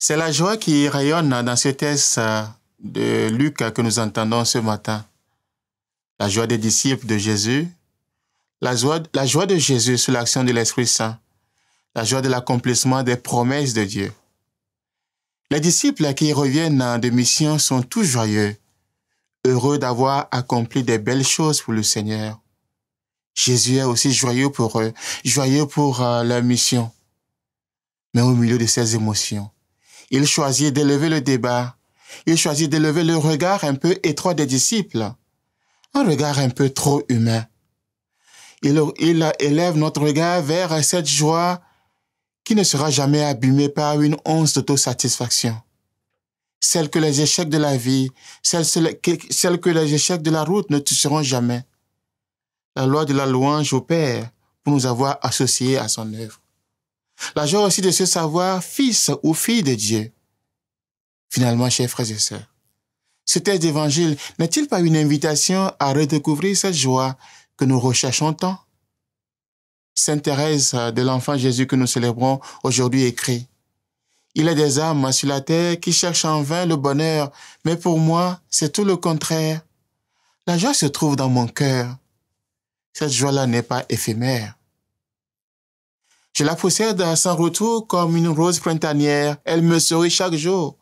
C'est la joie qui rayonne dans ce texte euh, de Luc que nous entendons ce matin. La joie des disciples de Jésus, la joie, de Jésus sous l'action de l'Esprit Saint, la joie de l'accomplissement des promesses de Dieu. Les disciples qui reviennent de mission sont tous joyeux, heureux d'avoir accompli des belles choses pour le Seigneur. Jésus est aussi joyeux pour eux, joyeux pour euh, leur mission. Mais au milieu de ces émotions, il choisit d'élever le débat. Il choisit d'élever le regard un peu étroit des disciples. Un regard un peu trop humain. Il, élève notre regard vers cette joie qui ne sera jamais abîmée par une once d'autosatisfaction. Celle que les échecs de la vie, celle, que les échecs de la route ne toucheront jamais. La loi de la louange opère pour nous avoir associés à son œuvre. La joie aussi de se savoir fils ou fille de Dieu. Finalement, chers frères et sœurs, ce texte d'évangile n'est-il pas une invitation à redécouvrir cette joie que nous recherchons tant? Sainte Thérèse de l'enfant Jésus que nous célébrons aujourd'hui écrit il y a des âmes sur la terre qui cherchent en vain le bonheur, mais pour moi, c'est tout le contraire. La joie se trouve dans mon cœur. Cette joie-là n'est pas éphémère. Je la possède à son retour comme une rose printanière. Elle me sourit chaque jour.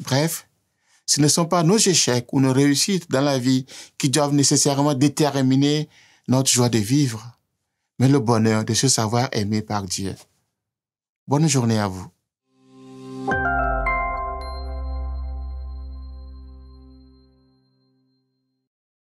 Bref, ce ne sont pas nos échecs ou nos réussites dans la vie qui doivent nécessairement déterminer notre joie de vivre, mais le bonheur de se savoir aimé par Dieu. Bonne journée à vous.